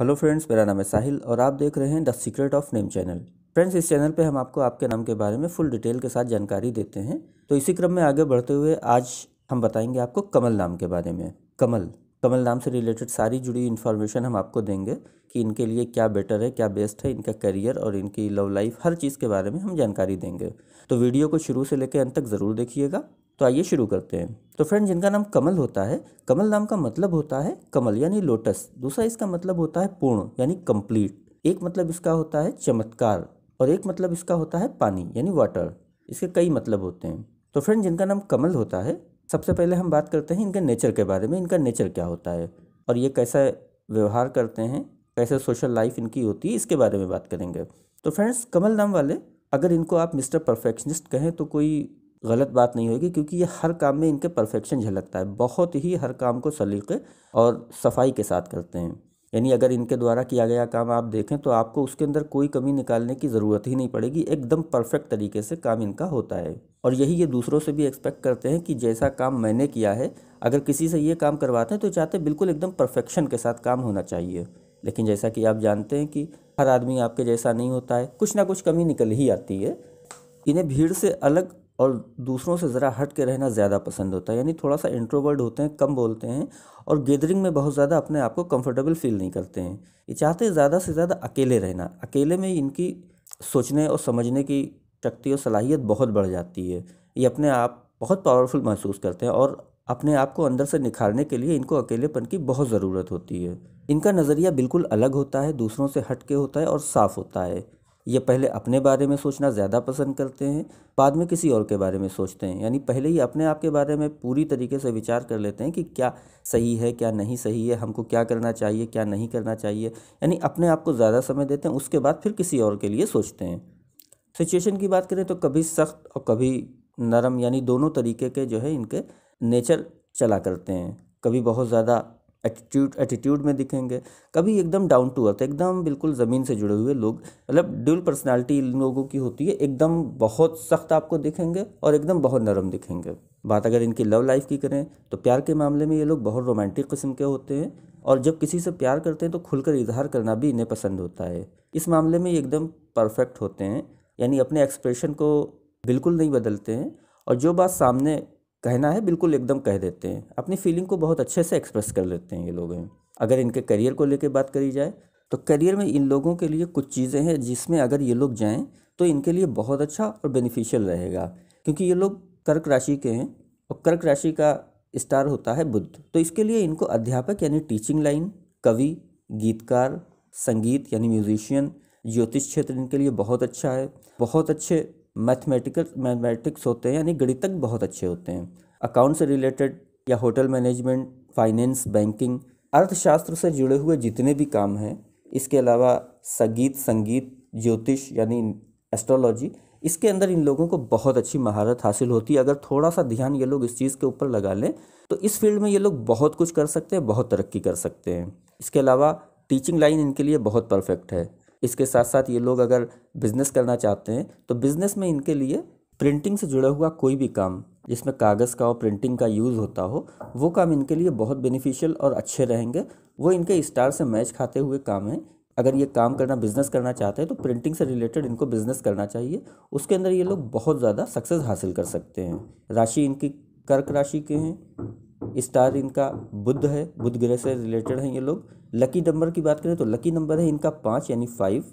hello friends मेरा नाम है साहिल और आप देख रहे हैं the secret of name channel friends इस चैनल पे हम आपको आपके नाम के बारे में फुल डिटेल के साथ जानकारी देते हैं तो इसी क्रम में आगे बढ़ते हुए आज हम बताएंगे आपको कमल नाम के बारे में कमल कमल नाम से रिलेटेड सारी जुड़ी इन्फॉर्मेशन हम आपको देंगे कि इनके लिए क्या बेटर है क्या बेस्ट है इनका करियर और इनकी लव लाइफ हर चीज़ के बारे में हम जानकारी देंगे तो वीडियो को शुरू से लेकर अंत तक ज़रूर देखिएगा तो आइए शुरू करते हैं तो फ्रेंड जिनका नाम कमल होता है कमल नाम का मतलब होता है कमल यानी लोटस दूसरा इसका मतलब होता है पूर्ण यानी कंप्लीट एक मतलब इसका होता है चमत्कार और एक मतलब इसका होता है पानी यानी वाटर इसके कई मतलब होते हैं तो फ्रेंड जिनका नाम कमल होता है सबसे पहले हम बात करते हैं इनके नेचर के बारे में इनका नेचर क्या होता है और ये कैसा व्यवहार करते हैं कैसे सोशल लाइफ इनकी होती है इसके बारे में बात करेंगे तो फ्रेंड्स कमल नाम वाले अगर इनको आप मिस्टर परफेक्शनिस्ट कहें तो कोई गलत बात नहीं होगी क्योंकि ये हर काम में इनके परफेक्शन झलकता है बहुत ही हर काम को सलीके और सफाई के साथ करते हैं यानी अगर इनके द्वारा किया गया काम आप देखें तो आपको उसके अंदर कोई कमी निकालने की ज़रूरत ही नहीं पड़ेगी एकदम परफेक्ट तरीके से काम इनका होता है और यही ये दूसरों से भी एक्सपेक्ट करते हैं कि जैसा काम मैंने किया है अगर किसी से ये काम करवाते हैं तो चाहते हैं बिल्कुल एकदम परफेक्शन के साथ काम होना चाहिए लेकिन जैसा कि आप जानते हैं कि हर आदमी आपके जैसा नहीं होता है कुछ ना कुछ कमी निकल ही आती है इन्हें भीड़ से अलग और दूसरों से ज़रा हट के रहना ज़्यादा पसंद होता है यानी थोड़ा सा इंट्रोवर्ड होते हैं कम बोलते हैं और गैदरिंग में बहुत ज़्यादा अपने आप को कंफर्टेबल फील नहीं करते हैं ये चाहते हैं ज़्यादा से ज़्यादा अकेले रहना अकेले में इनकी सोचने और समझने की शक्ति और सलाहियत बहुत बढ़ जाती है ये अपने आप बहुत पावरफुल महसूस करते हैं और अपने आप को अंदर से निखारने के लिए इनको अकेलेपन की बहुत ज़रूरत होती है इनका नज़रिया बिल्कुल अलग होता है दूसरों से हट के होता है और साफ़ होता है ये पहले अपने बारे में सोचना ज़्यादा पसंद करते हैं बाद में किसी और के बारे में सोचते हैं यानी पहले ही अपने आप के बारे में पूरी तरीके से विचार कर लेते हैं कि क्या सही है क्या नहीं सही है हमको क्या करना चाहिए क्या नहीं करना चाहिए यानी अपने आप को ज़्यादा समय देते हैं उसके बाद फिर किसी और के लिए सोचते हैं सिचुएशन की बात करें तो कभी सख्त और कभी नरम यानी दोनों तरीके के जो है इनके नेचर चला करते हैं कभी बहुत ज़्यादा एटीट्यूड एटीट्यूड में दिखेंगे कभी एकदम डाउन टू अर्थ एकदम बिल्कुल ज़मीन से जुड़े हुए लोग मतलब ड्यूल पर्सनालिटी इन लोगों की होती है एकदम बहुत सख्त आपको दिखेंगे और एकदम बहुत नरम दिखेंगे बात अगर इनकी लव लाइफ की करें तो प्यार के मामले में ये लोग बहुत रोमांटिक किस्म के होते हैं और जब किसी से प्यार करते हैं तो खुलकर इजहार करना भी इन्हें पसंद होता है इस मामले में ये एकदम परफेक्ट होते हैं यानी अपने एक्सप्रेशन को बिल्कुल नहीं बदलते हैं और जो बात सामने कहना है बिल्कुल एकदम कह देते हैं अपनी फीलिंग को बहुत अच्छे से एक्सप्रेस कर लेते हैं ये लोग हैं अगर इनके करियर को लेकर बात करी जाए तो करियर में इन लोगों के लिए कुछ चीज़ें हैं जिसमें अगर ये लोग जाएँ तो इनके लिए बहुत अच्छा और बेनिफिशियल रहेगा क्योंकि ये लोग कर्क राशि के हैं और कर्क राशि का स्टार होता है बुद्ध तो इसके लिए इनको अध्यापक यानी टीचिंग लाइन कवि गीतकार संगीत यानी म्यूजिशियन ज्योतिष क्षेत्र इनके लिए बहुत अच्छा है बहुत अच्छे मैथमेटिकल मैथमेटिक्स होते हैं यानी गणितक बहुत अच्छे होते हैं अकाउंट से रिलेटेड या होटल मैनेजमेंट फाइनेंस बैंकिंग अर्थशास्त्र से जुड़े हुए जितने भी काम हैं इसके अलावा संगीत संगीत ज्योतिष यानी एस्ट्रोलॉजी इसके अंदर इन लोगों को बहुत अच्छी महारत हासिल होती है अगर थोड़ा सा ध्यान ये लोग इस चीज़ के ऊपर लगा लें तो इस फील्ड में ये लोग बहुत कुछ कर सकते हैं बहुत तरक्की कर सकते हैं इसके अलावा टीचिंग लाइन इनके लिए बहुत परफेक्ट है इसके साथ साथ ये लोग अगर बिज़नेस करना चाहते हैं तो बिज़नेस में इनके लिए प्रिंटिंग से जुड़ा हुआ कोई भी काम जिसमें कागज़ का और प्रिंटिंग का यूज़ होता हो वो काम इनके लिए बहुत बेनिफिशियल और अच्छे रहेंगे वो इनके स्टार से मैच खाते हुए काम हैं अगर ये काम करना बिज़नेस करना चाहते हैं तो प्रिंटिंग से रिलेटेड इनको बिज़नेस करना चाहिए उसके अंदर ये लोग बहुत ज़्यादा सक्सेस हासिल कर सकते हैं राशि इनकी कर्क राशि के हैं स्टार इनका बुद्ध है बुद्ध ग्रह से रिलेटेड हैं ये लोग लकी नंबर की बात करें तो लकी नंबर है इनका पाँच यानी फाइव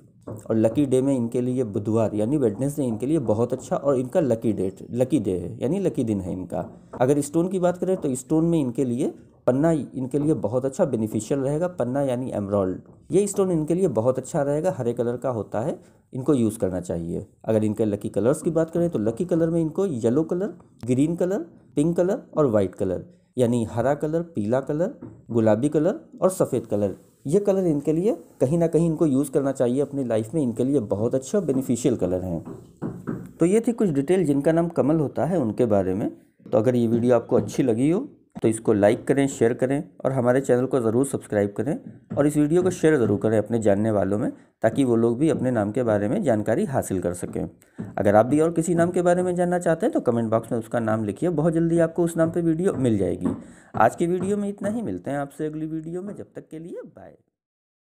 और लकी डे में इनके लिए बुधवार यानी वेडनेसडे इनके लिए बहुत अच्छा और इनका लकी डेट लकी डे है यानी लकी दिन है इनका अगर स्टोन की बात करें तो स्टोन में इनके लिए पन्ना इनके लिए बहुत अच्छा बेनिफिशियल रहेगा पन्ना यानी एमरॉल्ड ये स्टोन इनके लिए बहुत अच्छा रहेगा हरे कलर का होता है इनको यूज़ करना चाहिए अगर इनके लकी कलर्स की बात करें तो लकी कलर में इनको yellow colour green colour pink colour और वाइट कलर यानी हरा कलर पीला कलर गुलाबी कलर और सफ़ेद कलर ये कलर इनके लिए कहीं ना कहीं इनको यूज़ करना चाहिए अपनी लाइफ में इनके लिए बहुत अच्छे और बेनिफिशियल कलर हैं तो ये थी कुछ डिटेल जिनका नाम कमल होता है उनके बारे में तो अगर ये वीडियो आपको अच्छी लगी हो तो इसको लाइक करें शेयर करें और हमारे चैनल को ज़रूर सब्सक्राइब करें और इस वीडियो को शेयर ज़रूर करें अपने जानने वालों में ताकि वो लोग भी अपने नाम के बारे में जानकारी हासिल कर सकें अगर आप भी और किसी नाम के बारे में जानना चाहते हैं तो कमेंट बॉक्स में उसका नाम लिखिए बहुत जल्दी आपको उस नाम पर वीडियो मिल जाएगी आज की वीडियो में इतना ही मिलते हैं आपसे अगली वीडियो में जब तक के लिए बाय